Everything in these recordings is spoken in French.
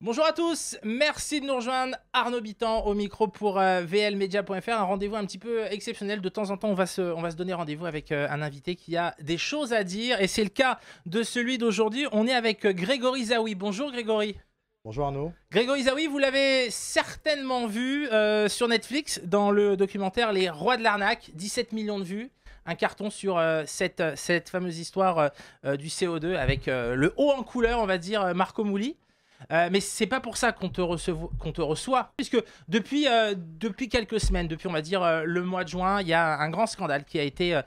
Bonjour à tous, merci de nous rejoindre. Arnaud Bitan au micro pour euh, VLmedia.fr, un rendez-vous un petit peu exceptionnel. De temps en temps, on va se, donner rendez-vous avec euh, un invité qui a des choses à dire. Et c'est le cas de celui d'aujourd'hui. On est avec euh, Grégory Zawi. Bonjour Grégory. Bonjour Arnaud. Grégory Zawi, vous l'avez certainement vu sur Netflix dans le documentaire Les Rois de l'arnaque, 17 millions de vues un carton sur cette, fameuse histoire du CO2 avec le haut en couleur, on va dire, Marco Mouli. Euh, mais c'est pas pour ça qu'on te, qu'on te, reçoit, puisque depuis, euh, depuis quelques semaines, depuis on va dire euh, le mois de juin, il y a un grand scandale qui a été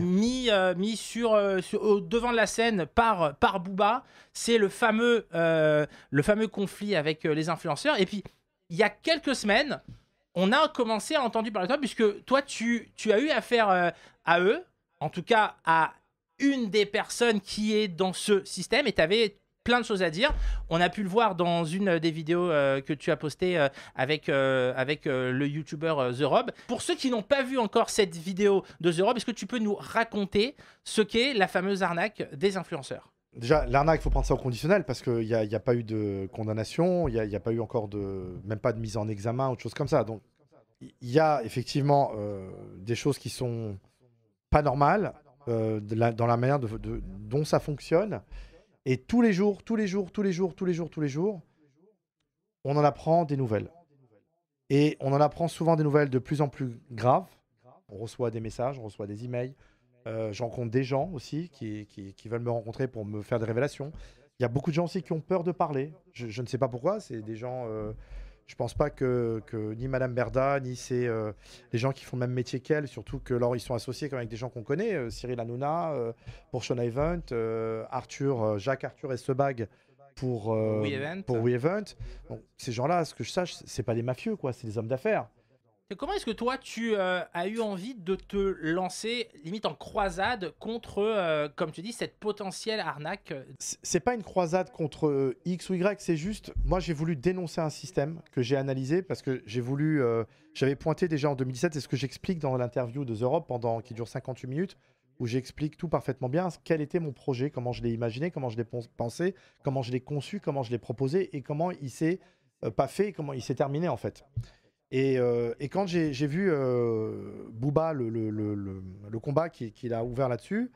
mis, mis sur, au devant de la scène par, par Booba. C'est le, fameux le fameux conflit avec les influenceurs. Et puis, il y a quelques semaines, on a commencé à entendre parler de toi, puisque toi, tu, tu as eu affaire à eux, en tout cas à une des personnes qui est dans ce système, et tu avais plein de choses à dire. On a pu le voir dans une des vidéos euh, que tu as postées euh, avec, euh, avec le YouTuber The Rob. Pour ceux qui n'ont pas vu encore cette vidéo de The Rob, est-ce que tu peux nous raconter ce qu'est la fameuse arnaque des influenceurs Déjà, l'arnaque, il faut prendre ça au conditionnel parce qu'il n'y a, a, pas eu de condamnation, il n'y a, pas eu encore de. même pas de mise en examen ou de choses comme ça. Donc, il y a effectivement des choses qui sont pas normales dans la manière dont ça fonctionne et tous les jours, tous les jours, tous les jours, tous les jours, tous les jours, on en apprend des nouvelles. Et on en apprend souvent des nouvelles de plus en plus graves. On reçoit des messages, on reçoit des emails. Euh, J'en des gens aussi qui, veulent me rencontrer pour me faire des révélations. Il y a beaucoup de gens aussi qui ont peur de parler. Je, ne sais pas pourquoi. C'est des gens. Euh, je pense pas que, ni Madame Berda, ni ces, euh, les gens qui font le même métier qu'elle, surtout que alors ils sont associés avec des gens qu'on connaît, euh, Cyril Hanouna euh, pour Sean Event, Arthur, Jacques Arthur et Sebag pour, pour We Event. Pour ces gens-là, ce que je sache, c'est pas des mafieux, quoi, c'est des hommes d'affaires. Comment est-ce que toi, tu euh, as eu envie de te lancer, limite en croisade, contre, euh, comme tu dis, cette potentielle arnaque C'est pas une croisade contre euh, X ou Y, c'est juste, moi j'ai voulu dénoncer un système que j'ai analysé parce que j'ai voulu, j'avais pointé déjà en 2017, c'est ce que j'explique dans l'interview de The Europe pendant, qui dure 58 minutes, où j'explique tout parfaitement bien, quel était mon projet, comment je l'ai imaginé, comment je l'ai pensé, comment je l'ai conçu, comment je l'ai proposé et comment il s'est pas fait, comment il s'est terminé en fait. Euh, et, quand j'ai vu euh, Booba, le, combat qu'il a ouvert là-dessus,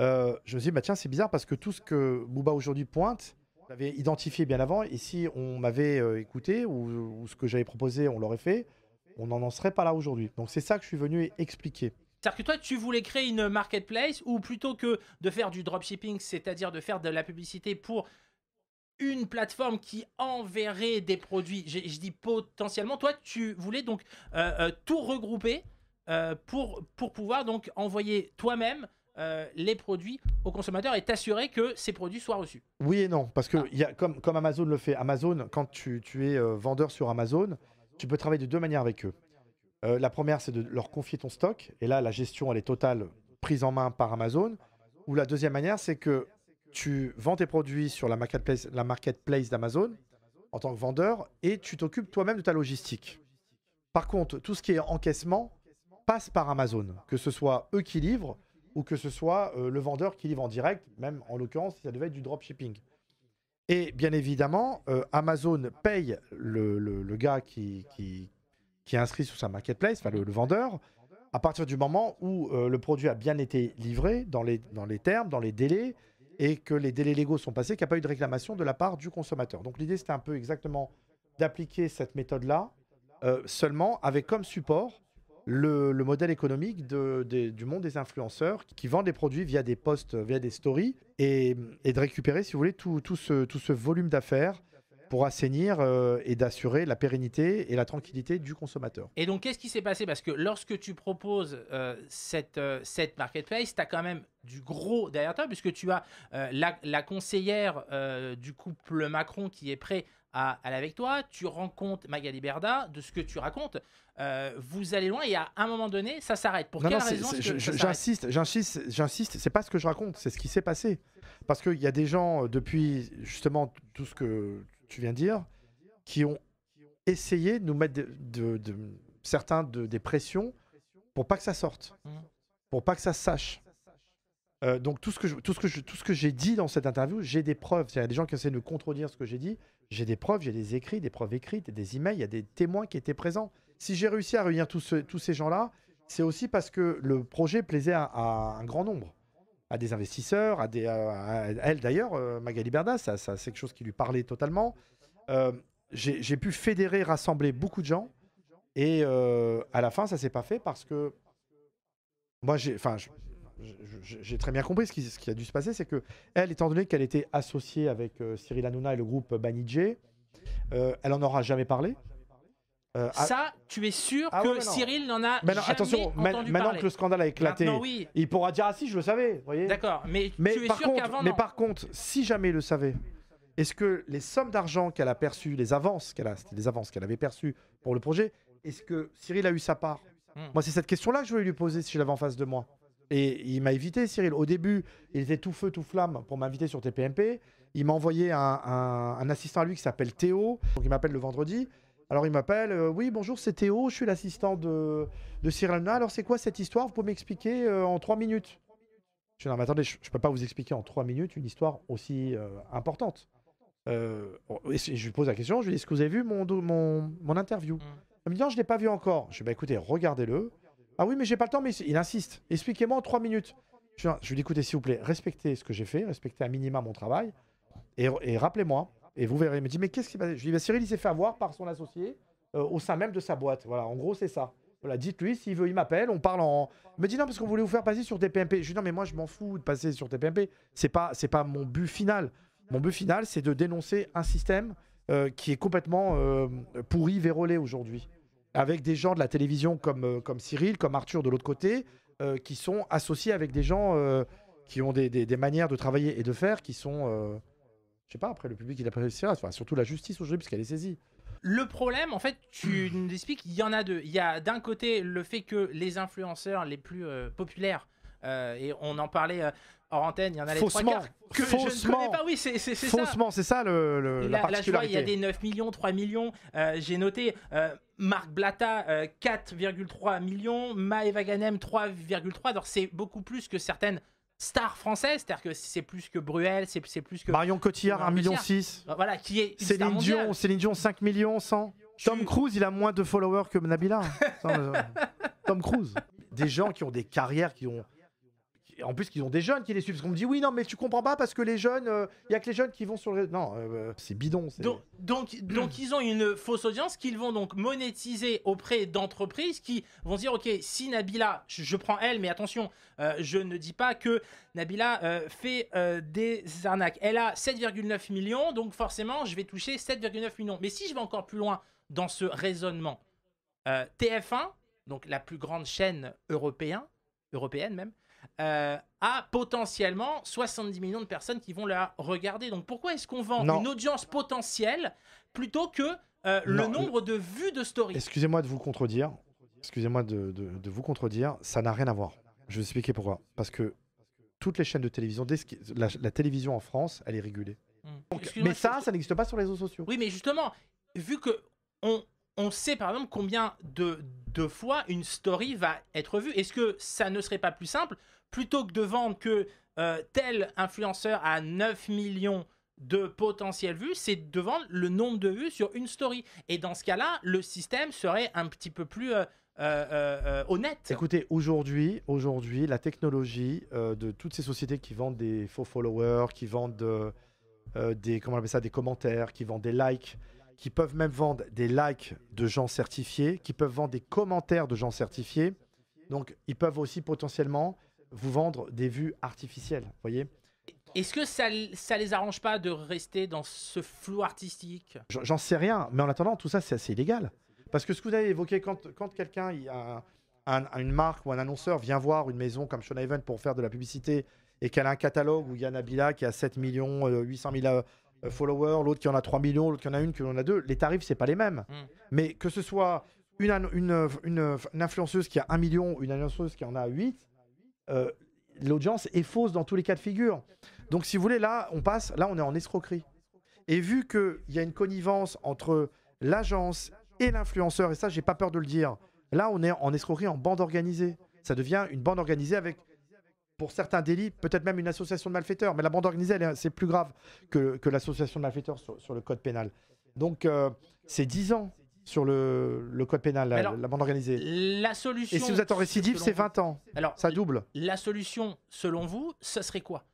euh, je me suis dit, bah tiens, c'est bizarre parce que tout ce que Booba aujourd'hui pointe, on identifié bien avant. Et si on m'avait écouté ou, ce que j'avais proposé, on l'aurait fait, on n'en serait pas là aujourd'hui. Donc c'est ça que je suis venu expliquer. C'est-à-dire que toi, tu voulais créer une marketplace ou plutôt que de faire du dropshipping, c'est-à-dire de faire de la publicité pour une plateforme qui enverrait des produits. Je, dis potentiellement. Toi, tu voulais donc euh, euh, tout regrouper euh, pour, pour pouvoir donc envoyer toi-même les produits aux consommateurs et t'assurer que ces produits soient reçus. Oui et non, parce que ah. y comme, comme Amazon le fait, Amazon, quand tu, tu es vendeur sur Amazon, tu peux travailler de deux manières avec eux. la première, c'est de leur confier ton stock, et là, la gestion, elle est totale, prise en main par Amazon. Ou la deuxième manière, c'est que tu vends tes produits sur la marketplace, la marketplace d'Amazon en tant que vendeur et tu t'occupes toi-même de ta logistique. Par contre, tout ce qui est encaissement passe par Amazon, que ce soit eux qui livrent ou que ce soit euh, le vendeur qui livre en direct, même en l'occurrence, si ça devait être du dropshipping. Et bien évidemment, euh, Amazon paye le, gars qui, qui, est inscrit sur sa marketplace, enfin le, vendeur, à partir du moment où euh, le produit a bien été livré dans les, dans les termes, dans les délais, et que les délais légaux sont passés, qu'il n'y a pas eu de réclamation de la part du consommateur. Donc l'idée, c'était un peu exactement d'appliquer cette méthode-là, euh, seulement avec comme support le, modèle économique du monde des influenceurs qui vendent des produits via des posts, via des stories, et, de récupérer, si vous voulez, tout ce volume d'affaires pour assainir euh, et d'assurer la pérennité et la tranquillité du consommateur. Et donc, qu'est-ce qui s'est passé Parce que lorsque tu proposes euh, cette, euh, cette marketplace, tu as quand même du gros derrière toi, puisque tu as la, conseillère du couple Macron qui est prêt à aller avec toi. Tu rencontres Magali Berda, de ce que tu racontes, vous allez loin et à un moment donné, ça s'arrête. Pour quelle raison J'insiste, j'insiste, j'insiste. C'est pas ce que je raconte, c'est ce qui s'est passé. Parce qu'il y a des gens depuis justement tout ce que tu viens de dire, qui ont essayé de nous mettre de, certains des pressions pour pas que ça sorte, mmh. pour pas que ça sache. Euh, donc tout ce que j'ai dit dans cette interview, j'ai des preuves. Il y a des gens qui essaient de contredire ce que j'ai dit. J'ai des preuves, j'ai des écrits, des preuves écrites, des emails. Il y a des témoins qui étaient présents. Si j'ai réussi à réunir tous ces gens-là, c'est aussi parce que le projet plaisait à un grand nombre à des investisseurs, à, elle d'ailleurs, euh, Magali Berda, ça, c'est quelque chose qui lui parlait totalement. Euh, j'ai pu fédérer, rassembler beaucoup de gens. Et euh, à la fin, ça s'est pas fait parce que moi, j'ai, enfin, j'ai très bien compris ce qui, ce qui, a dû se passer, c'est que elle, étant donné qu'elle était associée avec Cyril Hanouna et le groupe Banijé, elle en aura jamais parlé. Euh, ça, ah. tu es sûr ah que Cyril n'en a mais jamais attention, maintenant que le scandale a éclaté, il pourra dire ah si je le savais, D'accord, mais, par contre, si jamais il le savait, est-ce que les sommes d'argent qu'elle a perçues, les avances qu'elle a, avances qu'elle avait perçues pour le projet, est-ce que Cyril a eu sa part hmm. Moi, c'est cette question-là que je voulais lui poser si je l'avais en face de moi. Et il m'a évité, Cyril. Au début, il était tout feu, tout flamme pour m'inviter sur TPMP. Il m'a envoyé un, un assistant à lui qui s'appelle Théo, donc il m'appelle le vendredi. Alors il m'appelle, euh, oui bonjour c'est Théo, je suis l'assistant de, de Cyril Alors c'est quoi cette histoire Vous pouvez m'expliquer euh, en trois minutes Je dis non mais attendez, je, ne peux pas vous expliquer en trois minutes une histoire aussi euh, importante. Oh, je lui pose la question, je lui dis est-ce que vous avez vu mon, mon, mon interview Il mm. me dit non je l'ai pas vu encore. Je lui dis bah écoutez regardez-le. Ah oui mais j'ai pas le temps mais il insiste, expliquez-moi en trois minutes. Je, lui dis écoutez s'il vous plaît respectez ce que j'ai fait, respectez à minima mon travail et rappelez-moi et vous verrez. Il me dit, mais qu'est-ce qui se Je lui dis, bah, Cyril, il s'est fait avoir par son associé euh, au sein même de sa boîte. Voilà, en gros, c'est ça. Voilà, dites-lui, s'il veut, il m'appelle, on parle en. Il me dit, non, parce qu'on voulait vous faire passer sur TPMP. Je lui dis, non, mais moi, je m'en fous de passer sur TPMP. C'est pas, c'est pas mon but final. Mon but final, c'est de dénoncer un système euh, qui est complètement euh, pourri, vérolé aujourd'hui. Avec des gens de la télévision comme, comme Cyril, comme Arthur de l'autre côté, qui sont associés avec des gens qui ont des, des, des, manières de travailler et de faire qui sont je sais pas, après, le public, il appréciera. Enfin, surtout la justice aujourd'hui, puisqu'elle est saisie. Le problème, en fait, tu nous expliques, il y en a deux. Il y a d'un côté le fait que les influenceurs les plus euh, populaires, euh, et on en parlait euh, hors antenne, il y en a les trois quarts que je ne pas. Oui, c'est ça. Faussement, c'est ça le, la, particularité. il y a des 9 millions, 3 millions. J'ai noté... Marc blata 4,3 millions. Maëva Ganem, 3,3. Alors, c'est beaucoup plus que certaines star française, c'est-à-dire que c'est plus que Bruel, c'est plus que Marion Cotillard, 1,6 million. Bah, voilà, qui est Céline Dion, Céline 5 millions, 100. Tom Cruise, il a moins de followers que Nabila. Euh, Tom Cruise. Des gens qui ont des carrières qui ont en plus, qu'ils ont des jeunes qui les suivent. Parce qu'on me dit, oui, non, mais tu comprends pas parce que les jeunes, il euh, y a que les jeunes qui vont sur le. Non, euh, euh, c'est bidon. Donc, donc, ils ont une fausse audience qu'ils vont donc monétiser auprès d'entreprises qui vont dire, ok, si Nabila, je, prends elle, mais attention, je ne dis pas que Nabila fait des arnaques. Elle a 7,9 millions, donc forcément, je vais toucher 7,9 millions. Mais si je vais encore plus loin dans ce raisonnement, TF1, donc la plus grande chaîne européenne, européenne même, euh, à potentiellement 70 millions de personnes qui vont la regarder. Donc pourquoi est-ce qu'on vend une audience potentielle plutôt que euh, le nombre de vues de story Excusez-moi de vous contredire. Excusez-moi de, vous contredire. Ça n'a rien à voir. Je vais vous expliquer pourquoi. Parce que toutes les chaînes de télévision, la, télévision en France, elle est régulée. Mmh. mais ça, ça n'existe pas sur les réseaux sociaux. Oui, mais justement, vu que on, on sait par exemple combien de, deux fois, une story va être vue. Est-ce que ça ne serait pas plus simple, plutôt que de vendre que euh, tel influenceur a 9 millions de potentielles vues, c'est de vendre le nombre de vues sur une story. Et dans ce cas-là, le système serait un petit peu plus... Euh, euh, honnête. Écoutez, aujourd'hui, aujourd'hui, la technologie de toutes ces sociétés qui vendent des faux followers, qui vendent des comment ça, des commentaires, qui vendent des likes, qui peuvent même vendre des likes de gens certifiés, qui peuvent vendre des commentaires de gens certifiés. Donc, ils peuvent aussi potentiellement vous vendre des vues artificielles, voyez Est-ce que ça, ça les arrange pas de rester dans ce flou artistique J'en sais rien, mais en attendant, tout ça, c'est assez illégal. Parce que ce que vous avez évoqué, quand, quand quelqu'un, a une marque ou un annonceur vient voir une maison comme Sean pour faire de la publicité et qu'elle a un catalogue où il y a Nabila qui a 7 millions, 800 euh, 000 euh, followers, l'autre qui en a 3 millions, l'autre qui en a une, qui en a deux, les tarifs, c'est pas les mêmes. Mm. Mais que ce soit une, une, influenceuse qui a 1 million, une influenceuse qui en a 8, euh, l'audience est fausse dans tous les cas de figure. Donc si vous voulez, là, on passe, là, on est en escroquerie. Et vu qu'il y a une connivence entre l'agence et l'influenceur, et ça, j'ai pas peur de le dire, là, on est en escroquerie en bande organisée. Ça devient une bande organisée avec pour certains délits, peut-être même une association de malfaiteurs. Mais la bande organisée, c'est plus grave que, que l'association de malfaiteurs sur, le code pénal. Donc, euh, c'est 10 ans sur le, le code pénal, la, bande organisée. La solution. Et si vous êtes en récidive, c'est 20 ans. Alors, ça double. La solution, selon vous, ce serait quoi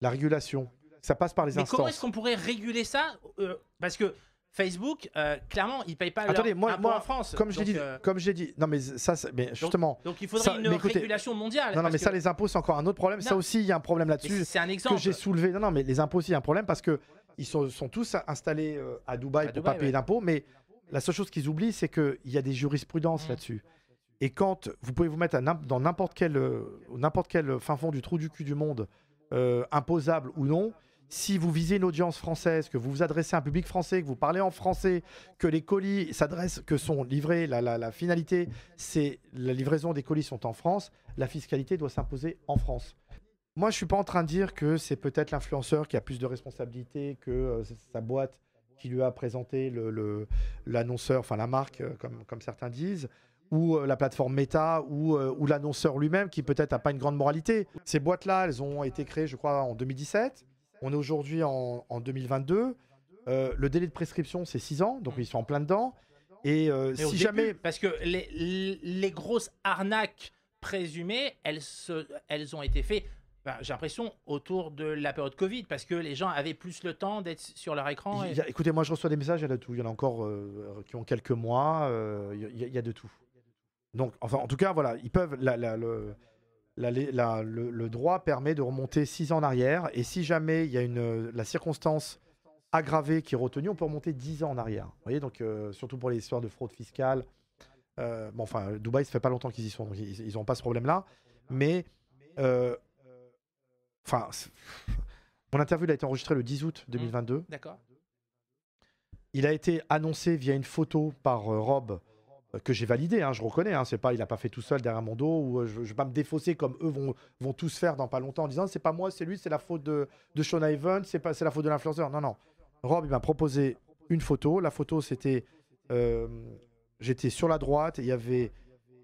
La régulation. Ça passe par les instances. Mais comment est-ce qu'on pourrait réguler ça euh, Parce que Facebook, euh, clairement, ils payent pas Attendez, impôts en France. Comme l'ai dit, euh, dit, non mais ça, justement. Donc, il faudrait une régulation mondiale. Non, non mais ça, les impôts, c'est encore un autre problème. Ça aussi, il y a un problème là-dessus. C'est un exemple que j'ai soulevé. Non, non, mais les impôts aussi, il y a un problème parce que ils sont, tous installés euh, à Dubaï pour ne pas payer d'impôts, mais la seule chose qu'ils oublient, c'est qu'il y a des jurisprudences mmh. là-dessus. Et quand vous pouvez vous mettre dans n'importe quel, fin fond du trou du cul du monde, imposable ou non, si vous visez une audience française, que vous vous adressez à un public français, que vous parlez en français, que les colis s'adressent, que sont livrés, la, finalité, c'est la livraison des colis sont en France, la fiscalité doit s'imposer en France. Moi, je suis pas en train de dire que c'est peut-être l'influenceur qui a plus de responsabilité que euh, sa boîte qui lui a présenté l'annonceur, le, enfin la marque, euh, comme, comme certains disent ou euh, la plateforme Meta ou, ou l'annonceur lui-même qui peut-être n'a pas une grande moralité. Ces boîtes-là, elles ont été créées, je crois, en 2017. On est aujourd'hui en, 2022. Euh, le délai de prescription, c'est six ans, donc ils sont en plein dedans. Et euh, si jamais. Parce que les, grosses arnaques présumées, elles, ont été faites, ben, j'ai l'impression, autour de la période Covid, parce que les gens avaient plus le temps d'être sur leur écran. écoutez, moi je reçois des messages, il y en a de tout. Il y en a encore euh, qui ont quelques mois, il y, a, de tout. Donc, enfin, en tout cas, voilà, ils peuvent le, droit permet de remonter 6 ans en arrière, et si jamais il y a une, euh, la circonstance aggravée qui est retenue, on peut remonter 10 ans en arrière. Vous voyez, donc euh, surtout pour les histoires de fraude fiscale. Euh, bon, enfin, Dubaï, ça fait pas longtemps qu'ils y sont, donc ils n'ont pas ce problème-là. Mais, enfin, mon interview a été enregistrée le 10 août 2022. Mmh. D'accord. Il a été annoncé via une photo par Rob que j'ai validé, hein, je reconnais, hein, c'est pas, il n'a pas fait tout seul derrière mon dos, ou euh, je ne vais pas me défausser comme eux vont, vont tous faire dans pas longtemps en disant c'est pas moi, c'est lui, c'est la faute de, de Sean Ivan, c'est la faute de l'influenceur. Non, non. Rob, il m'a proposé une photo. La photo, c'était. Euh, j'étais sur la droite, il y avait.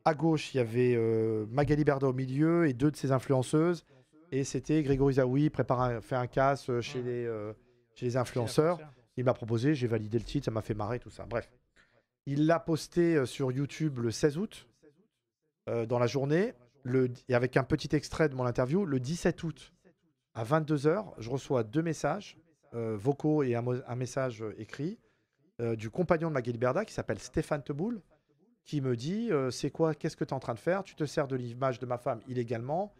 À gauche, il y avait euh, Magali Berda au milieu et deux de ses influenceuses. Et c'était Grégory Zaoui, prépare fait un casse chez, les, chez les influenceurs. Il m'a proposé, j'ai validé le titre, ça m'a fait marrer, tout ça. Bref. Il l'a posté euh, sur YouTube le 16 août, euh, dans la journée, et avec un petit extrait de mon interview. Le 17 août, à 22h, je reçois deux messages, euh, vocaux et un, message écrit, du compagnon de Magali Berda qui s'appelle Stéphane Teboul, qui me dit C'est quoi Qu'est-ce que tu es en train de faire Tu te sers de l'image de ma femme illégalement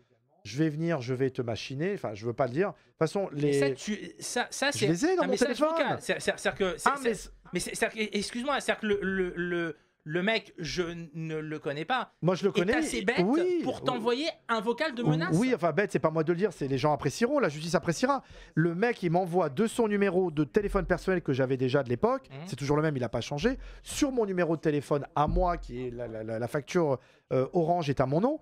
je vais venir, je vais te machiner. Enfin, je veux pas le dire. De toute façon, les. ça, c'est. dans mon téléphone. cest que. Ah, mais excuse-moi, que le, le, le mec, je ne le connais pas. Moi, je le connais. C'est bête oui, pour t'envoyer un vocal de menace. Oui, enfin, bête, c'est pas moi de le dire, c'est les gens apprécieront, la justice appréciera. Le mec, il m'envoie de son numéro de téléphone personnel que j'avais déjà de l'époque, mmh. c'est toujours le même, il n'a pas changé, sur mon numéro de téléphone à moi, qui est la, facture euh, orange est à mon nom,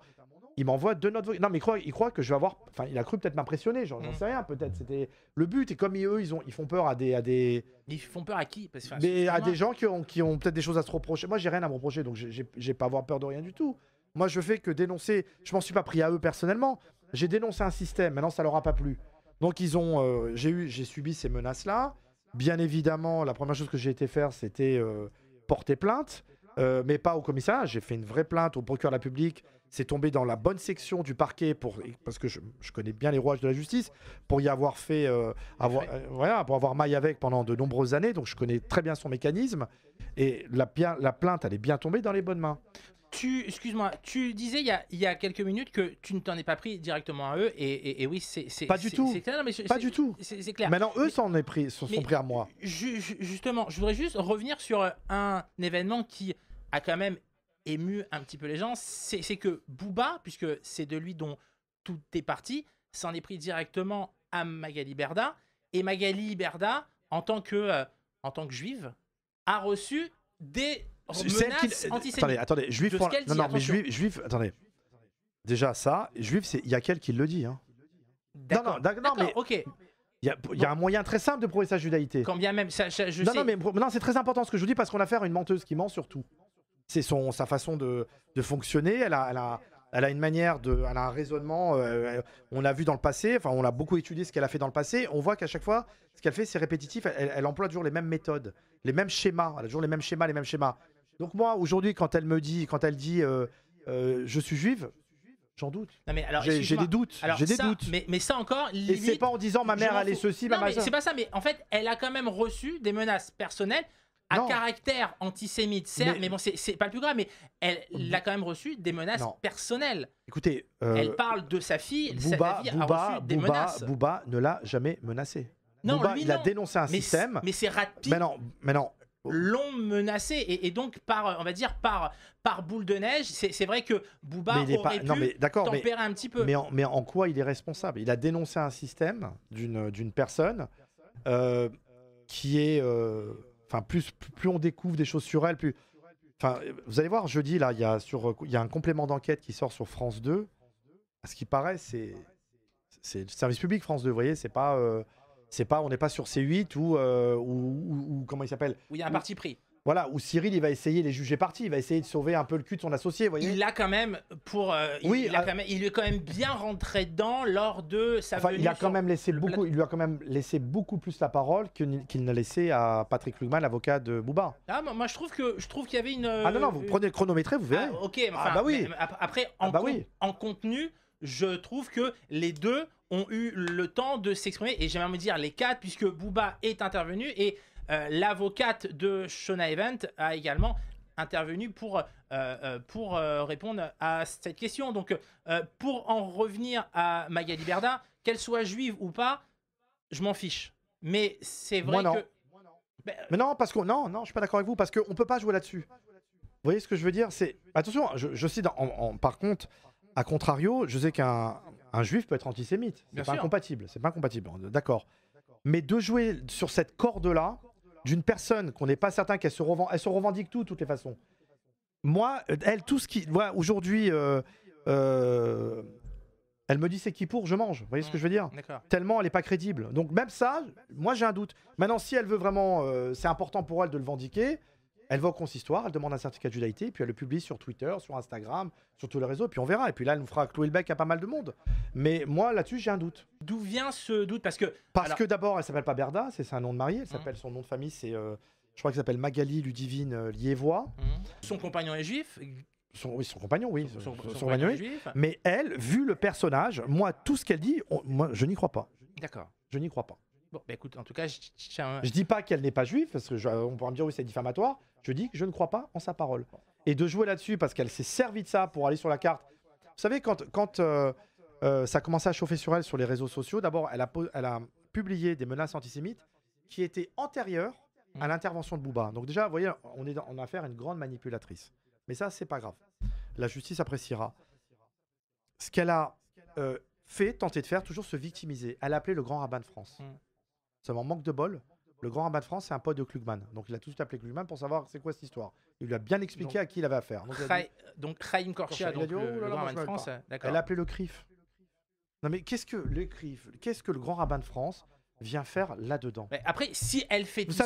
il m'envoie deux notes Non, mais il croit, il croit, que je vais avoir. Enfin, il a cru peut-être m'impressionner, j'en n'en mm. sais rien, peut-être. C'était le but. Et comme eux, ils, ont, ils font peur à des. À des... Ils font peur à qui Mais à des gens qui ont, qui peut-être des choses à se reprocher. Moi, j'ai rien à me reprocher, donc j'ai pas avoir peur de rien du tout. Moi, je fais que dénoncer. Je m'en suis pas pris à eux personnellement. J'ai dénoncé un système. Maintenant, ça leur a pas plu. Donc, ils ont. Euh, j'ai j'ai subi ces menaces-là. Bien évidemment, la première chose que j'ai été faire, c'était euh, porter plainte, euh, mais pas au commissariat. J'ai fait une vraie plainte au procureur de la République c'est tombé dans la bonne section du parquet pour parce que je, connais bien les rouages de la justice pour y avoir fait euh, avoir euh, voilà pour avoir maille avec pendant de nombreuses années donc je connais très bien son mécanisme et la, la plainte elle est bien tombée dans les bonnes mains. Tu, excuse-moi, tu disais il y, a, il y, a, quelques minutes que tu ne t'en es pas pris directement à eux, et, et, oui, c'est. Pas du tout. Clair, mais pas du tout. C'est clair. Maintenant, eux s'en est pris, sont, pris à moi. justement, je voudrais juste revenir sur un événement qui a quand même ému un petit peu les gens, c'est que Bouba, puisque c'est de lui dont tout est parti, s'en est pris directement à Magali Berda. Et Magali Berda, en tant que, euh, en tant que juive, a reçu des menaces euh, antisémites. Attendez, attendez, juif, non, non, mais juif, attendez. Déjà ça, juif, c'est il y a quelqu'un qui le dit. Hein. Non, non, non, mais ok. Il y, a, y, a un moyen très simple de prouver sa judaïté. Quand bien même, ça, je non, non, mais non, c'est très important ce que je vous dis parce qu'on a affaire à une menteuse qui ment sur tout c'est son sa façon de, fonctionner. Elle a, elle a, une manière de, elle a un raisonnement. Euh, euh, on l'a vu dans le passé. Enfin, on l'a beaucoup étudié ce qu'elle a fait dans le passé. On voit qu'à chaque fois, ce qu'elle fait, c'est répétitif. Elle, emploie toujours les mêmes méthodes, les mêmes schémas. Elle a toujours les mêmes schémas, les mêmes schémas. Donc moi, aujourd'hui, quand elle me dit, quand elle dit, euh, je suis juive, J'en doute. mais alors, j'ai des doutes. J'ai des doutes. Mais, ça encore. c'est pas en disant ma mère elle est ceci, non mais C'est pas ça. Mais en fait, elle a quand même reçu des menaces personnelles à caractère antisémite, certes, mais, bon, c'est pas le plus grave, mais elle, l'a a quand même reçu des menaces personnelles. Écoutez, euh, elle parle de sa fille, Booba, sa fille Booba, a reçu des Booba, Booba ne l'a jamais menacée. Non, il a dénoncé un système. Mais c'est rapide. Mais non, mais non. L'ont menacé et, donc par, on va dire par par boule de neige, c'est vrai que Booba aurait pas, pu tempérer un petit peu. Mais en, mais en quoi il est responsable Il a dénoncé un système d'une d'une personne euh, qui est euh, Enfin, plus, plus on découvre des choses sur elle, plus. Enfin, vous allez voir, jeudi, là, il y, a sur, y un complément d'enquête qui sort sur France 2. À ce qui paraît, c'est. C'est le service public France 2, vous voyez, c'est pas. Euh, c'est pas, on n'est pas sur C8 euh, ou, ou, comment il s'appelle Où il y a un parti pris voilà, où Cyril, il va essayer les juger partis, il va essayer de sauver un peu le cul de son associé, voyez. Il a quand même, pour, euh, oui, il, a ah. quand même, est quand même bien rentré dedans lors de sa enfin, il a quand même laissé beaucoup, il lui a quand même laissé beaucoup plus la parole qu'il ne laissait à Patrick Lugman, l'avocat de Bouba. Ah, moi je trouve que je trouve qu'il y avait une. Ah non non, vous euh, prenez le chronométré, vous verrez. Ah, ok, ah, bah oui. après bah en, contenu, je trouve que les deux ont eu le temps de s'exprimer et j'aimerais me dire les quatre puisque Bouba est intervenu et euh, l'avocate de Shona Event a également intervenu pour, euh, euh, pour répondre à cette question. Donc, pour en revenir à Magali Berda, qu'elle soit juive ou pas, je m'en fiche. Mais c'est vrai Moi non. que. Mais non, parce que non, non, je suis pas d'accord avec vous parce qu'on peut pas jouer là-dessus. Vous voyez ce que je veux dire C'est attention. Je, je cite en, par contre, à contrario, je sais qu'un un juif peut être antisémite. C'est pas C'est pas incompatible. D'accord. Mais de jouer sur cette corde-là, d'une personne qu'on n'est pas certain qu'elle se revendique, elle se revendique tout, de toutes les façons. Moi, elle, tout ce qui. Voilà, aujourd'hui, euh, euh, elle me dit c'est qui pour, je mange. Vous voyez ce que mmh. je veux dire Tellement elle n'est pas crédible. Donc, même ça, moi j'ai un doute. Maintenant, si elle veut vraiment. Euh, c'est important pour elle de le vendiquer, elle va au consistoire, elle demande un certificat de judaïté, puis elle le publie sur Twitter, sur Instagram, sur tous les réseaux, puis on verra. Et puis là, elle nous fera clouer le bec à pas mal de monde. Mais moi, là-dessus, j'ai un doute. D'où vient ce doute Parce que. Parce que d'abord, elle s'appelle pas Berda, c'est un nom de mariée. Elle hum. s'appelle son nom de famille, c'est. Euh, je crois qu'elle s'appelle Magali Ludivine euh, Liévois. Hum. Son compagnon est juif son, oui, son compagnon, oui. Son, compagnon est juif. Mais elle, vu le personnage, moi, tout ce qu'elle dit, moi, je n'y crois pas. D'accord. Je n'y crois pas. Bon, bah, écoute, en tout cas, je dis pas qu'elle n'est pas juive, parce qu'on me dire oui, c'est diffamatoire. Je dis que je ne crois pas en sa parole. Et de jouer là-dessus parce qu'elle s'est servie de ça pour aller sur la carte. Vous savez, quand, quand euh, euh, ça a à chauffer sur elle sur les réseaux sociaux, d'abord, elle a, publié des menaces antisémites qui étaient antérieures à mm. l'intervention de Bouba. Donc déjà, vous voyez, on est en affaire à une grande manipulatrice. Mais ça, c'est pas grave. La justice appréciera. Ce qu'elle a euh, fait, tenter de faire, toujours se victimiser. Elle a appelé le grand rabbin de France. Ça mm. m'en manque de bol. Le grand rabbin de France, c'est un pote de Klugman. Donc il a tout de suite appelé Klugman pour savoir c'est quoi cette histoire. Il lui a bien expliqué à qui il avait affaire. Donc, Kha le, oh de France, Elle a appelé le CRIF. Non mais qu'est-ce que le CRIF, qu'est-ce que le grand rabbin de France vient faire là-dedans. Après, si elle fait tout ça,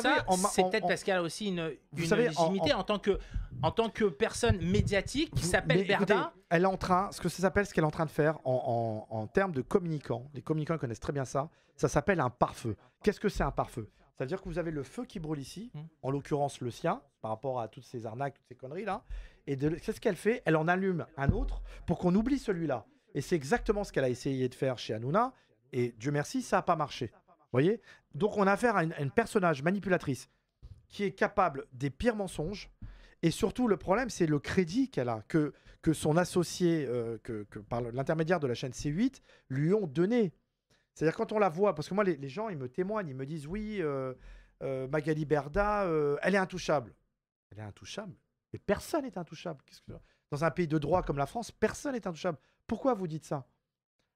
c'est peut-être parce qu'elle a aussi une, une légitimité en, tant que, en tant que personne médiatique qui s'appelle Berda. Elle est en train, ce que ça s'appelle, ce qu'elle est en train de faire en, en, termes de communicants, les communicants connaissent très bien ça, ça s'appelle un pare-feu. Qu'est-ce que c'est un pare-feu c'est-à-dire que vous avez le feu qui brûle ici, hmm. en l'occurrence le sien, par rapport à toutes ces arnaques, toutes ces conneries là. Et c'est ce qu'elle fait, elle en allume un autre pour qu'on oublie celui-là. Et c'est exactement ce qu'elle a essayé de faire chez Hanouna. Et Dieu merci, ça n'a pas marché. Vous voyez Donc on a affaire à une, personnage manipulatrice qui est capable des pires mensonges. Et surtout, le problème, c'est le crédit qu'elle a, que, que son associé, euh, que, par l'intermédiaire de la chaîne C8, lui ont donné. C'est-à-dire quand on la voit, parce que moi les, gens ils me témoignent, ils me disent oui, euh, euh, Magali Berda, euh, elle est intouchable. Elle est intouchable Mais personne n'est intouchable. Que... Dans un pays de droit comme la France, personne n'est intouchable. Pourquoi vous dites ça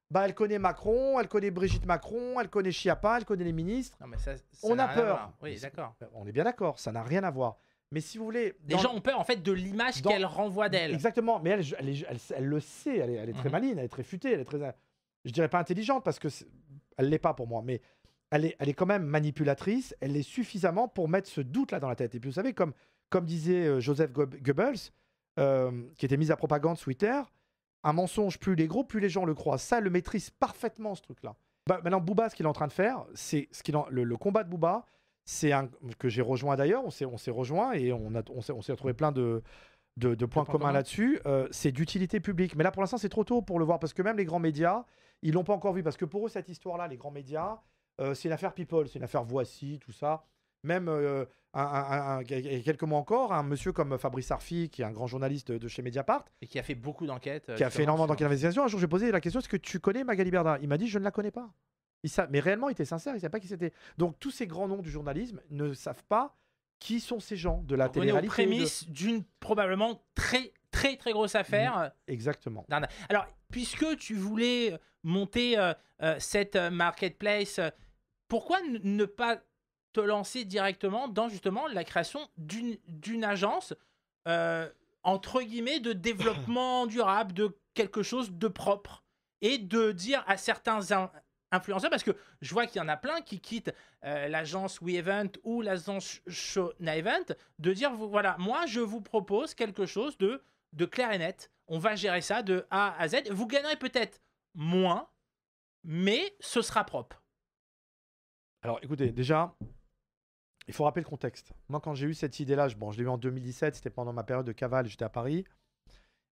bah, elle connaît Macron, elle connaît Brigitte Macron, elle connaît Chiappa, elle connaît les ministres. on a peur. Oui, d'accord. On est bien d'accord, ça n'a rien à voir. Mais si vous voulez. Les gens ont peur en fait de l'image qu'elle renvoie d'elle. Exactement, mais elle, elle, le sait, elle est, très mhm. maline, elle est très futée, elle est très. Je dirais pas intelligente parce que elle l'est pas pour moi, mais elle est, elle est quand même manipulatrice. Elle est suffisamment pour mettre ce doute-là dans la tête. Et puis vous savez, comme, comme disait euh, Joseph Goebbels, euh, qui était mis à propagande sur Twitter, un mensonge, plus les gros, plus les gens le croient. Ça, le maîtrise parfaitement, ce truc-là. Bah, maintenant, Booba, ce qu'il est en train de faire, c'est ce qu'il en... le, combat de Booba, c'est un que j'ai rejoint d'ailleurs. On s'est, on s'est rejoint et on, on, s'est, on retrouvé plein de, de, points communs là-dessus. Euh, c'est d'utilité publique. Mais là, pour l'instant, c'est trop tôt pour le voir parce que même les grands médias, ils l'ont pas encore vu parce que pour eux, cette histoire-là, les grands médias, euh, c'est l'affaire People, c'est l'affaire Voici, tout ça. Même euh, un, quelques mois encore, un monsieur comme Fabrice Arfi, qui est un grand journaliste de, chez Mediapart. Et qui a fait beaucoup d'enquêtes. Euh, qui a fait énormément d'enquêtes d'investigation. Un jour, j'ai posé la question est-ce que tu connais Magali Berda Il m'a dit je ne la connais pas. Il mais réellement, il était sincère, il ne savait pas qui c'était. Donc, tous ces grands noms du journalisme ne savent pas qui sont ces gens de la télé On est aux prémices d'une probablement très très très grosse affaire. Mm, euh, exactement. Alors, puisque tu voulais euh, monter euh, cette marketplace, pourquoi ne pas te lancer directement dans justement la création d'une agence entre guillemets de développement durable, de quelque chose de propre et de dire à certains influenceurs parce que je vois qu'il y en a plein qui quittent euh, l'agence WeEvent ou l'agence ShowNaEvent de dire voilà, moi je vous propose quelque chose de, de clair et net. On va gérer ça de A à Z. Vous gagnerez peut-être moins, mais ce sera propre. Alors écoutez, déjà, il faut rappeler le contexte. Moi, quand j'ai eu cette idée-là, je, bon, je l'ai eu en 2017, c'était pendant ma période de cavale, j'étais à Paris.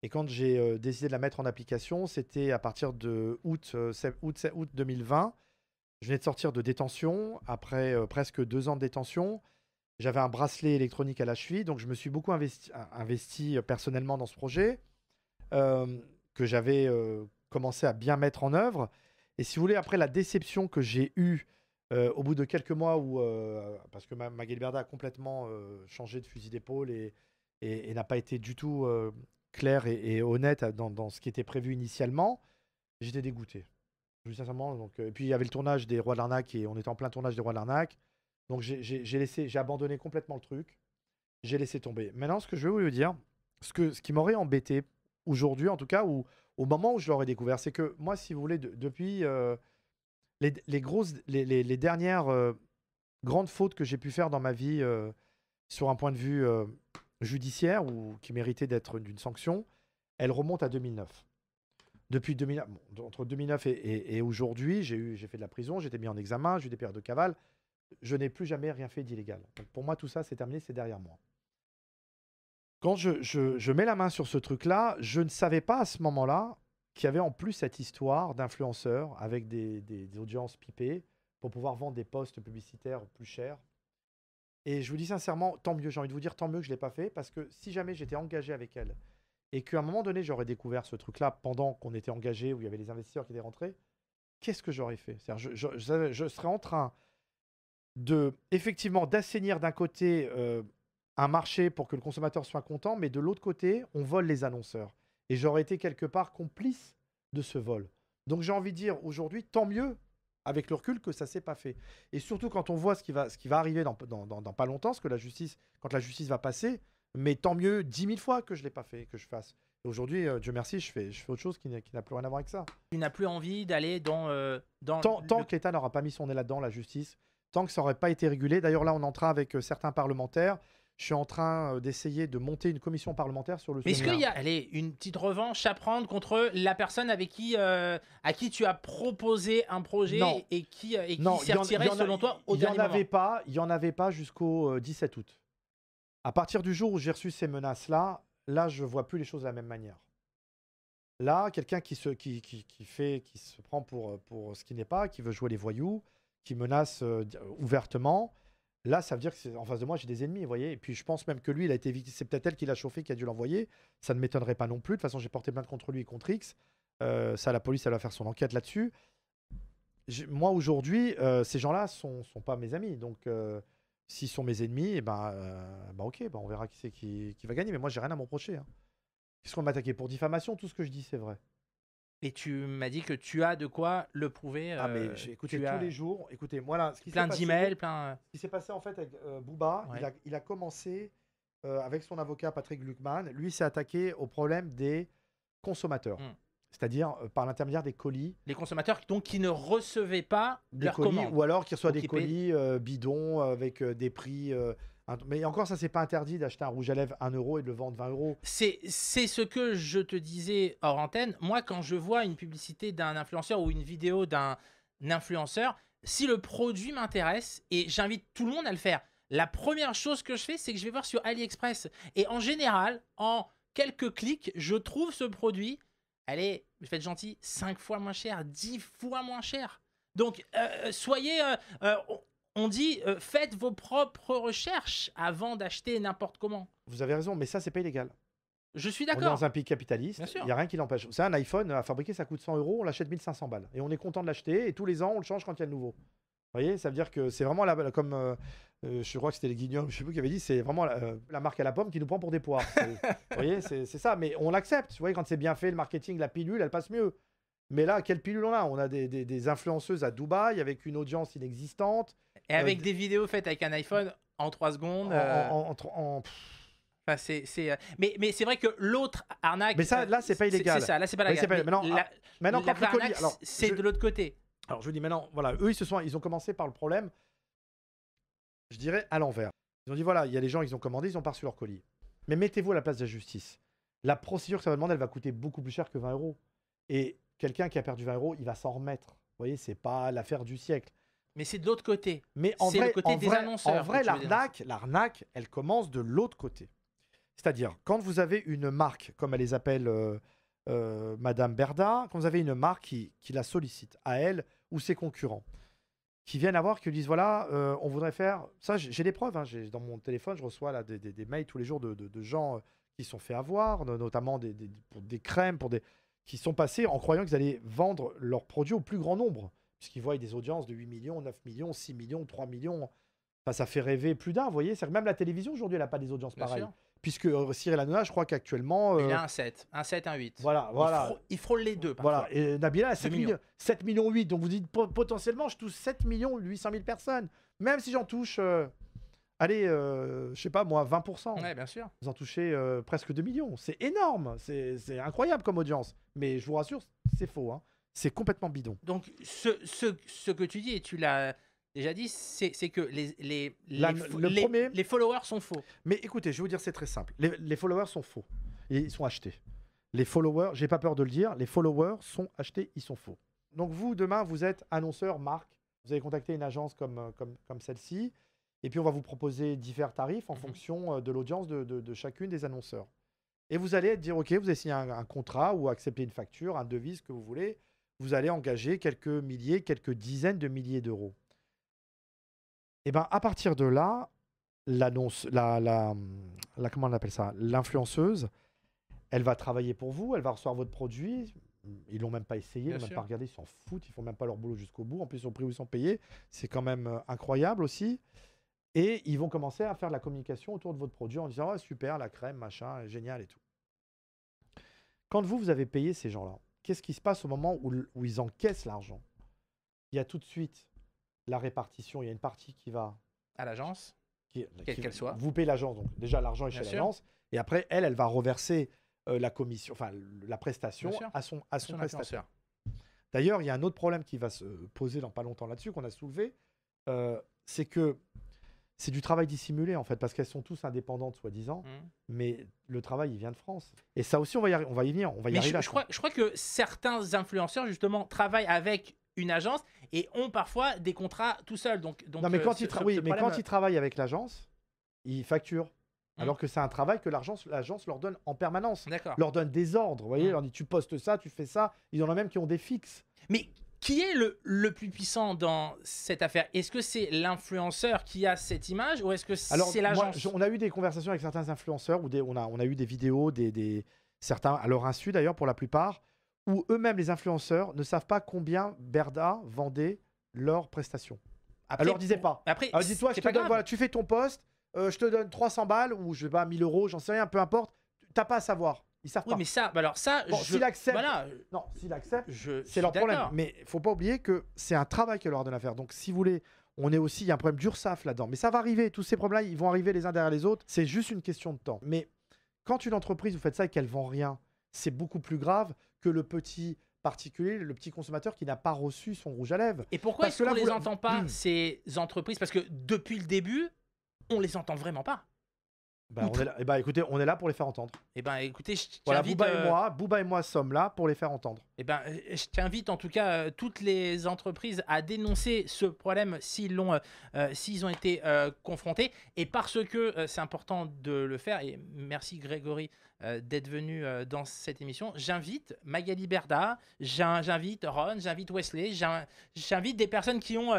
Et quand j'ai euh, décidé de la mettre en application, c'était à partir de août, euh, août, 2020. Je venais de sortir de détention, après euh, presque deux ans de détention. J'avais un bracelet électronique à la cheville, donc je me suis beaucoup investi, personnellement dans ce projet, que j'avais commencé à bien mettre en œuvre. Et si vous voulez, après la déception que j'ai eue au bout de quelques mois, où, parce que ma Berda a complètement changé de fusil d'épaule et n'a pas été du tout clair et, honnête dans, ce qui était prévu initialement, j'étais dégoûté. sincèrement, donc, euh, et puis il y avait le tournage des Rois de l'Arnaque et on était en plein tournage des Rois de l'Arnaque. Donc j'ai laissé, j'ai abandonné complètement le truc. J'ai laissé tomber. Maintenant, ce que je veux vous dire, ce, que, ce qui m'aurait embêté aujourd'hui, en tout cas, ou au moment où je l'aurais découvert, c'est que moi, si vous voulez, depuis euh, les, grosses, les, dernières euh, grandes fautes que j'ai pu faire dans ma vie sur un point de vue judiciaire ou qui méritait d'être d'une sanction, elle remonte à 2009. Depuis 2000, entre 2009 et, aujourd'hui, j'ai fait de la prison, j'étais mis en examen, j'ai eu des périodes de cavale. Je n'ai plus jamais rien fait d'illégal. Pour moi, tout ça, c'est terminé, c'est derrière moi. Quand je, mets la main sur ce truc-là, je ne savais pas à ce moment-là qu'il y avait en plus cette histoire d'influenceurs avec des, audiences pipées pour pouvoir vendre des postes publicitaires plus chers et je vous dis sincèrement, tant mieux, j'ai envie de vous dire tant mieux que je ne l'ai pas fait, parce que si jamais j'étais engagé avec elle, et qu'à un moment donné, j'aurais découvert ce truc-là pendant qu'on était engagé, où il y avait les investisseurs qui étaient rentrés, qu'est-ce que j'aurais fait je, je, serais en train de, effectivement, d'assainir d'un côté euh, un marché pour que le consommateur soit content, mais de l'autre côté, on vole les annonceurs. Et j'aurais été quelque part complice de ce vol. Donc j'ai envie de dire aujourd'hui, tant mieux avec le recul que ça s'est pas fait. Et surtout quand on voit ce qui va, ce qui va arriver dans, pas longtemps, ce que la justice, quand la justice va passer, mais tant mieux dix mille fois que je l'ai pas fait, que je fasse. Aujourd'hui, euh, Dieu merci, je fais, je fais autre chose qui n'a plus rien à voir avec ça. Tu n'as plus envie d'aller dans, euh, dans. tant, que l'État n'aura pas mis son nez là-dedans, la justice, tant que ça n'aurait pas été régulé. D'ailleurs, là, on entra avec euh, certains parlementaires je suis en train euh, d'essayer de monter une commission parlementaire sur le sujet. Est-ce qu'il y a une petite revanche à prendre contre la personne avec qui, euh, à qui tu as proposé un projet et qui, s'est selon toi, au dernier moment avait pas, Il n'y en avait pas jusqu'au 17 euh, août. À partir du jour où j'ai reçu ces menaces-là, là, je ne vois plus les choses de la même manière. Là, quelqu'un qui se, qui, qui, fait, qui se prend pour, pour ce qui n'est pas, qui veut jouer les voyous, qui menace ouvertement, Là, ça veut dire que en face de moi, j'ai des ennemis, vous voyez. Et puis, je pense même que lui, il a été C'est peut-être elle qui l'a chauffé, qui a dû l'envoyer. Ça ne m'étonnerait pas non plus. De toute façon, j'ai porté plainte contre lui et contre X. Euh, ça, la police, elle va faire son enquête là-dessus. Moi, aujourd'hui, euh, ces gens-là sont, sont pas mes amis. Donc, euh, s'ils sont mes ennemis, eh ben, bah, ok, bah, on verra qui qui, va gagner. Mais moi, j'ai rien à m'approcher. reprocher. Hein. Ils seront m'attaquer pour diffamation. Tout ce que je dis, c'est vrai. Et tu m'as dit que tu as de quoi le prouver. ah, mais euh, j'ai tous les jours. Écoutez, moi là, Plein d'emails, plein. Euh, ce qui s'est passé en fait avec euh, Booba, il, a, commencé avec son avocat Patrick luckman Lui s'est attaqué au problème des consommateurs. Hmm. c'est-à-dire par l'intermédiaire des colis. Les consommateurs donc qui ne recevaient pas leurs colis, commandes. ou alors qui reçoivent des colis bidons avec des prix mais encore, ça, c'est pas interdit d'acheter un rouge à lèvres 1 euro et de le vendre 20 euros. C'est ce que je te disais hors antenne. Moi, quand je vois une publicité d'un influenceur ou une vidéo d'un influenceur, si le produit m'intéresse, et j'invite tout le monde à le faire, la première chose que je fais, c'est que je vais voir sur AliExpress. Et en général, en quelques clics, je trouve ce produit, allez, faites gentil, 5 fois moins cher, 10 fois moins cher. Donc, euh, soyez. Euh, euh, on dit euh, faites vos propres recherches avant d'acheter n'importe comment. Vous avez raison, mais ça, c'est pas illégal. Je suis d'accord. Dans un pays capitaliste, il n'y a rien qui l'empêche. C'est un iPhone euh, à fabriquer, ça coûte 100 euros, on l'achète 1500 balles. Et on est content de l'acheter, et tous les ans, on le change quand il y a le nouveau. Vous voyez, ça veut dire que c'est vraiment la, comme euh, je crois que c'était les je plus qui avait dit, c'est vraiment la, marque à la pomme qui nous prend pour des poires. vous voyez, c'est ça, mais on l'accepte. Vous voyez, quand c'est bien fait, le marketing, la pilule, elle passe mieux. Mais là, quelle pilule on a On a des, des, influenceuses à Dubaï avec une audience inexistante. Et avec euh, des vidéos faites avec un iPhone en 3 secondes. En, euh, c'est, euh, Mais, mais c'est vrai que l'autre arnaque. Mais ça, là, c'est pas illégal. C'est ça, là, c'est pas, illégal. Maintenant, quand arnaque, Alors, c'est de l'autre côté. Alors, je vous dis maintenant, voilà, eux, ils se sont, ils ont commencé par le problème, je dirais, à l'envers. Ils ont dit, voilà, il y a des gens, ils ont commandé, ils ont pas reçu leur colis. Mais mettez-vous à la place de la justice. La procédure que ça va demander, elle va coûter beaucoup plus cher que 20 euros. Et quelqu'un qui a perdu 20 euros, il va s'en remettre. Vous voyez, c'est pas l'affaire du siècle. Mais c'est de l'autre côté. Mais en vrai, le côté des annonceurs. En vrai, l'arnaque, l'arnaque, elle commence de l'autre côté. C'est-à-dire, quand vous avez une marque, comme elle les appelle euh, euh, Madame Berda, quand vous avez une marque qui, qui, la sollicite à elle ou ses concurrents, qui viennent avoir, qui disent voilà, euh, on voudrait faire. Ça, j'ai des preuves. Hein, dans mon téléphone, je reçois là, des, mails tous les jours de, de, gens qui sont fait avoir, notamment des, pour des crèmes, pour des qui sont passés en croyant qu'ils allaient vendre leurs produits au plus grand nombre, puisqu'ils voient des audiences de 8 millions, 9 millions, 6 millions, 3 millions. Enfin, ça fait rêver plus d'un, vous voyez. Que même la télévision aujourd'hui, elle n'a pas des audiences pareilles. Puisque euh, Cyril Hanouna, je crois qu'actuellement. Il Il euh, a un 7, un 7, un 8. Voilà, voilà. Il, frôle, les deux. Voilà, et Nabila a 7 millions. 7 millions 8. Donc vous dites potentiellement, je touche 7 millions 800 000 personnes. Même si j'en touche euh, allez, je euh, je sais pas moi, 20%. bien sûr. Vous en touchez euh, presque 2 millions. C'est énorme, c'est incroyable comme audience. Mais je vous rassure, c'est faux. Hein. C'est complètement bidon. Donc, ce, ce, que tu dis, et tu l'as déjà dit, c'est que les, les, followers sont faux. Mais écoutez, je vais vous dire, c'est très simple. Les, followers sont faux. Et ils sont achetés. Les followers, j'ai pas peur de le dire, les followers sont achetés, ils sont faux. Donc vous, demain, vous êtes annonceur, marque, vous avez contacté une agence comme, euh, comme, comme celle-ci, et puis, on va vous proposer divers tarifs en mhm. fonction euh, de l'audience de, chacune des annonceurs. Et vous allez dire, OK, vous avez signé un, contrat ou accepter une facture, un devis, que vous voulez. Vous allez engager quelques milliers, quelques dizaines de milliers d'euros. Et eh bien, à partir de là, l'annonce, la, la, comment on appelle ça L'influenceuse, elle va travailler pour vous, elle va recevoir votre produit. Ils l'ont même pas essayé, ils l'ont même pas regardé, ils s'en foutent, ils font même pas leur boulot jusqu'au bout. En plus, au prix où ils sont payés, c'est quand même euh, incroyable aussi. Et ils vont commencer à faire de la communication autour de votre produit en disant Ah, super, la crème, machin, génial et tout. Quand vous, vous avez payé ces gens-là, qu'est-ce qui se passe au moment où, ils encaissent l'argent Il y a tout de suite la répartition. Il y a une partie qui va. À l'agence Quelle qu'elle soit. Vous payez l'agence. Donc, déjà, l'argent est chez l'agence. Et après, elle, elle va reverser euh, la commission, enfin, la prestation à son, à prestataire. D'ailleurs, il y a un autre problème qui va se poser dans pas longtemps là-dessus, qu'on a soulevé. Euh, c'est que c'est du travail dissimulé en fait, parce qu'elles sont tous indépendantes soi-disant, mmh. mais le travail il vient de France. Et ça aussi, on va y, on va y venir, on va y Je, crois, que certains influenceurs justement travaillent avec une agence et ont parfois des contrats tout seuls. Donc, non, mais euh, quand, ils, mais quand ils euh, travaillent avec l'agence, ils facturent. Mmh. Alors que c'est un travail que l'agence leur donne en permanence. Leur donne des ordres. Vous voyez, mmh. leur dit tu postes ça, tu fais ça. Ils en ont même qui ont des fixes. Mais qui est le, le plus puissant dans cette affaire Est-ce que c'est l'influenceur qui a cette image ou est-ce que c'est l'agence On a eu des conversations avec certains influenceurs ou des, on, a, on a eu des vidéos, des, des certains à leur insu d'ailleurs pour la plupart, où eux-mêmes les influenceurs ne savent pas combien Berda vendait leurs prestations. Alors disais pas. Après, dis-toi, je te donne, voilà, tu fais ton poste, euh, je te donne 300 balles ou je sais pas 1000 euros, j'en sais rien, peu importe. tu T'as pas à savoir. Ils oui, mais ça, bah alors ça, s'il non, c'est leur problème. Mais faut pas oublier que c'est un travail que leur donne à faire. Donc, si vous voulez, on est aussi, il y a un problème d'URSAF là-dedans. Mais ça va arriver. Tous ces problèmes-là, ils vont arriver les uns derrière les autres. C'est juste une question de temps. Mais quand une entreprise vous faites ça et qu'elle vend rien, c'est beaucoup plus grave que le petit particulier, le petit consommateur qui n'a pas reçu son rouge à lèvres. Et pourquoi est-ce qu'on ne les entend pas, hmm. ces entreprises Parce que depuis le début, on les entend vraiment pas. Bah, eh ben, écoutez, on est là pour les faire entendre. Et eh ben, écoutez, Booba et euh, moi, Booba et moi sommes là pour les faire entendre. Et eh ben, euh, je t'invite en tout cas euh, toutes les entreprises à dénoncer ce problème s'ils ont été confrontés. Et parce que c'est important de le faire. Et merci Grégory d'être venu dans cette émission. J'invite Magali Berda, j'invite Ron, j'invite Wesley, j'invite des personnes qui ont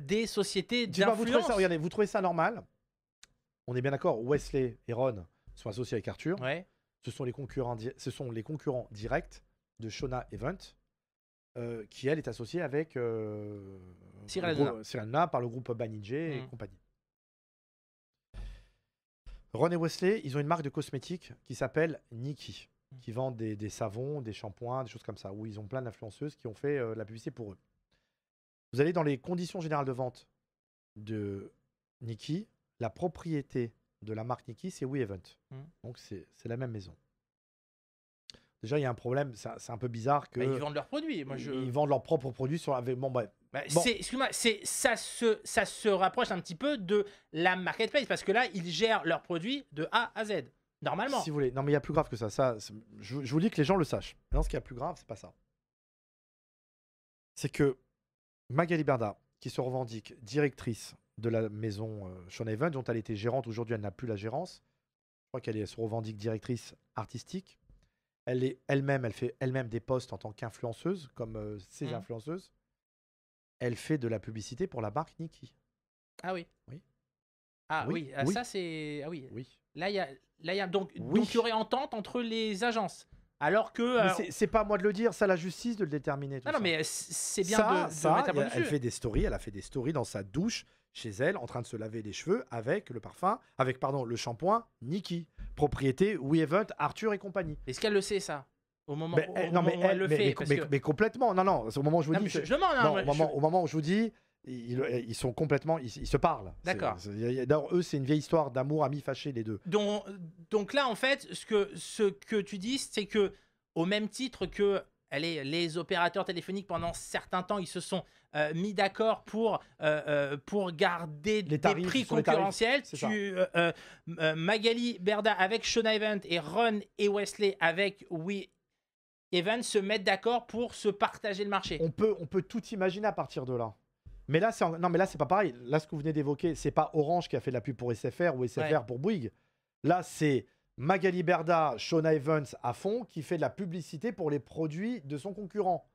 des sociétés d'influence. vous trouvez ça normal on est bien d'accord, Wesley et Ron sont associés avec Arthur. Ce, sont les concurrents ce sont les concurrents directs de Shona Event, euh, qui elle est associée avec euh, par le groupe Baninje et mm. compagnie. Ron et Wesley, ils ont une marque de cosmétiques qui s'appelle Nikki, mm. qui vend des, savons, des shampoings, des choses comme ça, où ils ont plein d'influenceuses qui ont fait euh, la publicité pour eux. Vous allez dans les conditions générales de vente de Nikki, la propriété de la marque nikki c'est WeEvent. event mmh. Donc, c'est la même maison. Déjà, il y a un problème, c'est un peu bizarre que. Bah, ils vendent leurs produits. Ils vendent leurs propres produits sur la. Bon, bref. Bah, excuse-moi, ça se, se rapproche un petit peu de la marketplace parce que là, ils gèrent leurs produits de A à Z, normalement. Si vous voulez. Non, mais il y a plus grave que ça. je, vous dis que les gens le sachent. Non, ce qui y a plus grave, c'est pas ça. C'est que Magali Berda, qui se revendique directrice de la maison euh, Sean Evans, dont elle était gérante. Aujourd'hui, elle n'a plus la gérance. Je crois qu'elle se revendique directrice artistique. Elle est elle-même, elle fait elle-même des postes en tant qu'influenceuse, comme euh, ses mmh. influenceuses. Elle fait de la publicité pour la marque Nike. Ah oui. Oui. Ah oui, ah, ça c'est. Ah oui. oui. Là, il y a. Là, y a... Donc, oui. donc, il y aurait entente entre les agences. Alors que. Euh, c'est pas moi de le dire, c'est la justice de le déterminer. Ah non, mais euh, c'est bien de, ça, Elle fait des stories, elle a fait des stories dans sa douche, chez elle, en train de se laver les cheveux avec le parfum, avec, pardon, le shampoing Nikki, Propriété Weavent, Arthur et compagnie. Est-ce qu'elle le sait, ça au moment, non, mais elle, le fait. complètement, non, non, au moment où je vous dis. Je, hein, non, au, au moment où je vous dis, euh, ils, sont complètement, ils, se parlent. D'accord. D'ailleurs, eux, c'est une vieille histoire d'amour ami fâché les deux. Donc, donc là, en fait, ce que ce que tu dis, c'est que au même titre que les opérateurs téléphoniques pendant certains temps, ils se sont euh, mis d'accord pour euh, pour garder des prix concurrentiels. Tu, Magali Berda avec Sean Event et Ron et Wesley avec oui, Event se mettent d'accord pour se partager le marché. On peut on peut tout imaginer à partir de là. Mais là, c'est non, mais là, c'est pas pareil. Là, ce que vous venez d'évoquer, c'est pas Orange qui a fait la pub pour SFR ou SFR pour Bouygues. Là, c'est Magali Berda, Shona Evans à fond, qui fait de la publicité pour les produits de son concurrent.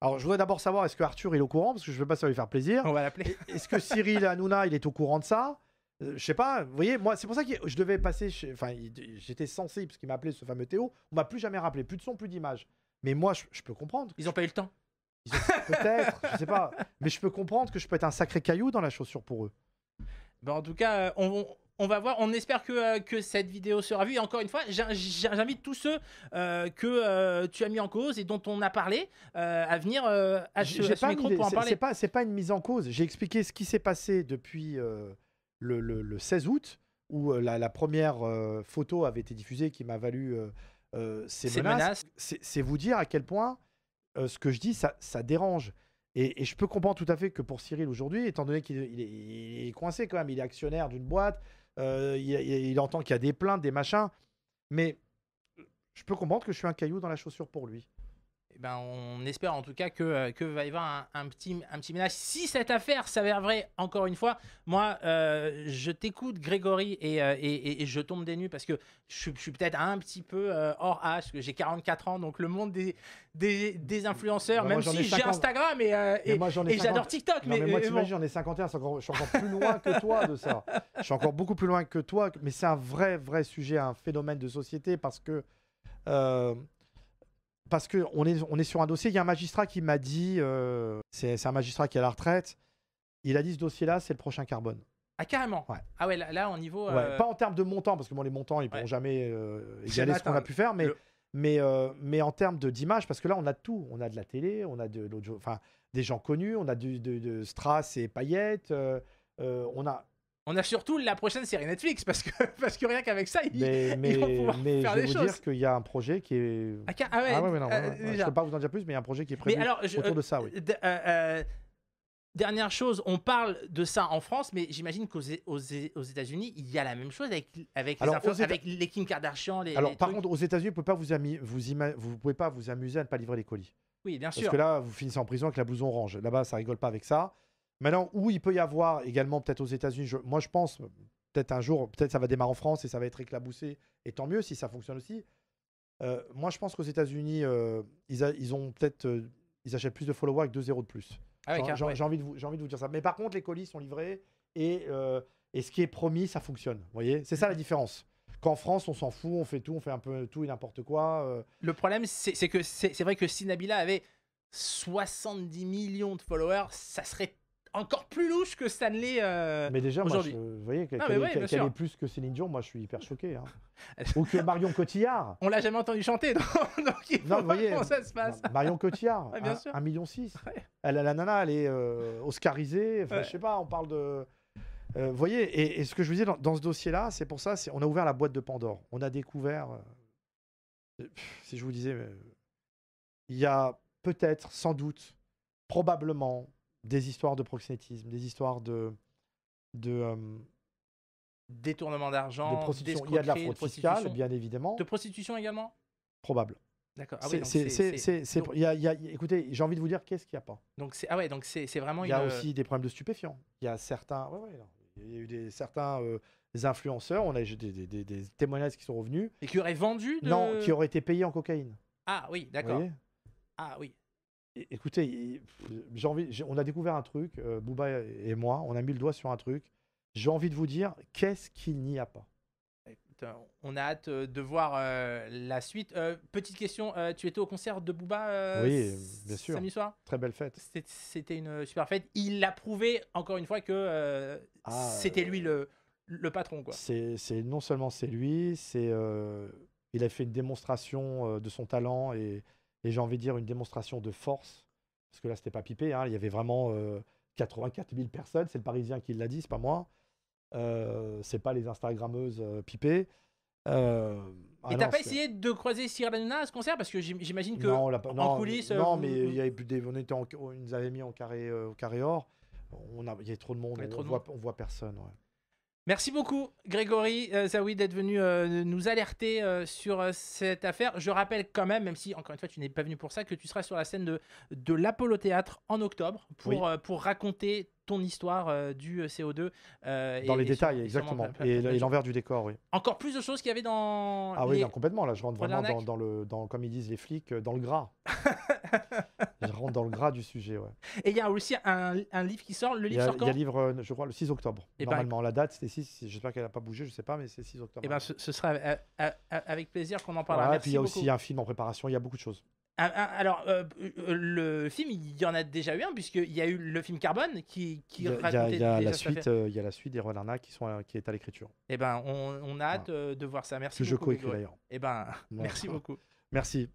Alors, je voudrais d'abord savoir, est-ce que Arthur est au courant Parce que je ne veux pas ça lui faire plaisir. On va l'appeler. est-ce que Cyril Hanouna, il est au courant de ça euh, je sais pas, vous voyez, moi, c'est pour ça que je devais passer. Enfin, j'étais censé, parce qu'il m'a appelé ce fameux Théo. On m'a plus jamais rappelé, plus de son, plus d'image. Mais moi, je, peux comprendre. Ils n'ont pas eu le temps. Peut-être, je sais pas. Mais je peux comprendre que je peux être un sacré caillou dans la chaussure pour eux. Ben, en tout cas, euh, on, on va voir, on espère que, euh, que, cette vidéo sera vue. Et encore une fois, j'invite tous ceux euh, que tu as mis en cause et dont on a parlé à venir à ce, micro pour en parler. C'est pas, pas une mise en cause. J'ai expliqué ce qui s'est passé depuis le, le, 16 août, où la, la, première photo avait été diffusée qui m'a valu ces menaces. C'est vous dire à quel point euh, ce que je dis, ça, dérange. Et, je peux comprendre tout à fait que pour Cyril aujourd'hui, étant donné qu'il est, coincé quand même, il est actionnaire d'une boîte, euh, il, entend qu'il y a des plaintes, des machins, mais je peux comprendre que je suis un caillou dans la chaussure pour lui. Eh ben, on espère en tout cas que, euh, que va y avoir un, petit, un petit ménage. Si cette affaire s'avère vraie, encore une fois, moi, euh, je t'écoute, Grégory, euh, et, et, je tombe des nues parce que je, suis peut-être un petit peu hors âge, que j'ai 44 ans, donc le monde des, des, des bah, influenceurs, même si j'ai Instagram et, et, j'adore TikTok. mais, moi, t'imagines, j'en ai 51, je suis encore plus loin que toi de ça. Je suis encore beaucoup plus loin que toi, mais c'est un vrai, vrai sujet, un phénomène de société parce que parce qu'on est, on est sur un dossier, il y a un magistrat qui m'a dit, euh, c'est un magistrat qui est à la retraite, il a dit ce dossier-là, c'est le prochain carbone. Ah carrément Ah ouais, là, au niveau... Euh, pas en termes de montant, parce que bon, les montants, ils ne pourront jamais euh, égaler ce qu'on a pu faire, mais, mais, euh, mais en termes d'image, parce que là, on a tout. On a de la télé, on a de, l'audio, enfin, des gens connus, on a de, de, et Payette, on a on a surtout la prochaine série Netflix parce que, parce que rien qu'avec ça, ils, mais, mais je vais vous dire qu'il y a un projet qui est. Ah, ah ouais, mais ah euh, peux pas vous en dire plus, mais il y a un projet qui est prévu autour euh, de ça, oui. Euh, dernière chose, on parle de ça en France, mais j'imagine qu'aux aux, États-Unis, il y a la même chose avec, avec, les, avec les Kim Kardashian. Les, alors, par contre, aux États-Unis, vous ne vous, vous pouvez pas vous amuser à ne pas livrer les colis. Oui, bien sûr. Parce que là, vous finissez en prison avec la blouse orange. Là-bas, ça rigole pas avec ça. Maintenant, où il peut y avoir également, peut-être aux États-Unis, moi je pense, peut-être un jour, peut-être ça va démarrer en France et ça va être éclaboussé, et tant mieux si ça fonctionne aussi. Euh, moi je pense qu'aux États-Unis, euh, ils, ont peut-être, euh, ils achètent plus de followers avec 2-0 de plus. Ah j'ai, envie de vous, j'ai envie de vous dire ça. Mais par contre, les colis sont livrés et, et ce qui est promis, ça fonctionne. Vous voyez C'est ça la différence. Qu'en France, on s'en fout, on fait tout, on fait un peu tout et n'importe quoi. Le problème, c'est, que c'est vrai que si Nabila avait 70 millions de followers, ça serait encore plus louche que Stanley l'est. Euh, mais déjà, moi, vous voyez, qu'elle est plus que Céline Dion, moi je suis hyper choqué. Hein. Ou que Marion Cotillard. On l'a jamais entendu chanter, donc, voyez, comment ça se passe. Marion Cotillard, 1,6 million. Ouais. Elle, la nana, elle est euh, oscarisée, enfin je sais pas, on parle de... Euh, vous voyez, et, ce que je vous disais dans, ce dossier-là, c'est pour ça, on a ouvert la boîte de Pandore. On a découvert, si je vous disais, il y a peut-être, sans doute, probablement, des histoires de proxénétisme, des histoires de. de Détournement d'argent, de prostitution. Il y a de la fraude fiscale, bien évidemment. De prostitution également Probable. D'accord. Ah écoutez, j'ai envie de vous dire qu'est-ce qu'il n'y a pas. Donc ah ouais, donc c'est vraiment. Il y a aussi des problèmes de stupéfiants. Il y a certains, il y a eu des certains influenceurs. On a des, des, témoignages qui sont revenus. Et qui auraient vendu Non, qui auraient été payés en cocaïne. Ah oui, d'accord. Ah oui écoutez, j'ai envie, on a découvert un truc, euh, Booba et moi, on a mis le doigt sur un truc. J'ai envie de vous dire, qu'est-ce qu'il n'y a pas eh, on a hâte euh, de voir euh, la suite. petite question, tu étais au concert de Booba oui, bien sûr. soir Très belle fête. C'était une super fête. Il a prouvé encore une fois que ah, c'était lui le, patron. C'est, non seulement c'est lui, c'est, il a fait une démonstration de son talent et, et j'ai envie de dire une démonstration de force, parce que là, c'était pas pipé, hein, il y avait vraiment 84 euh, 000 personnes, c'est le Parisien qui l'a dit, c'est pas moi, euh, c'est pas les Instagrammeuses euh, pipées. Euh, et tu ah t'as pas essayé de croiser Cyril Hanouna à ce concert Parce que j'imagine que non, on pas... en coulisses. Non, mais y avait on, nous avait mis en carré, au carré or. a... Il y avait trop de monde, on, trop voit... on, voit, personne. Ouais. Merci beaucoup, Grégory euh, Zawi, d'être venu euh, nous alerter euh, sur euh, cette affaire. Je rappelle quand même, même si, encore une fois, tu n'es pas venu pour ça, que tu seras sur la scène de, de l'Apollo Théâtre en octobre pour, pour raconter ton histoire du CO2. dans les détails, exactement. Et, l'envers du décor, oui. Encore plus de choses qu'il y avait dans. Ah oui, complètement. Là, je rentre vraiment dans, dans, le, dans, comme ils disent les flics, dans le gras. je rentre dans le gras du sujet, Et il y a aussi un, livre qui sort, le livre sort quand Il y a livre, euh, je crois, le 6 octobre. Eh ben, Normalement, la date, c'était 6, j'espère qu'elle n'a pas bougé, je ne sais pas, mais c'est 6 octobre. Et eh ben, ce, sera euh, euh, avec, plaisir qu'on en parlera. et puis il y a aussi un film en préparation, il y a beaucoup de choses. Ah, ah, alors, le film, il y en a déjà eu un, puisqu'il y a eu le film Carbone qui, qui la suite, Il y a la suite des Renards qui, qui est à l'écriture. Eh ben, on, a hâte de voir ça. Merci beaucoup. Que je co d'ailleurs. Eh ben, merci beaucoup. Merci.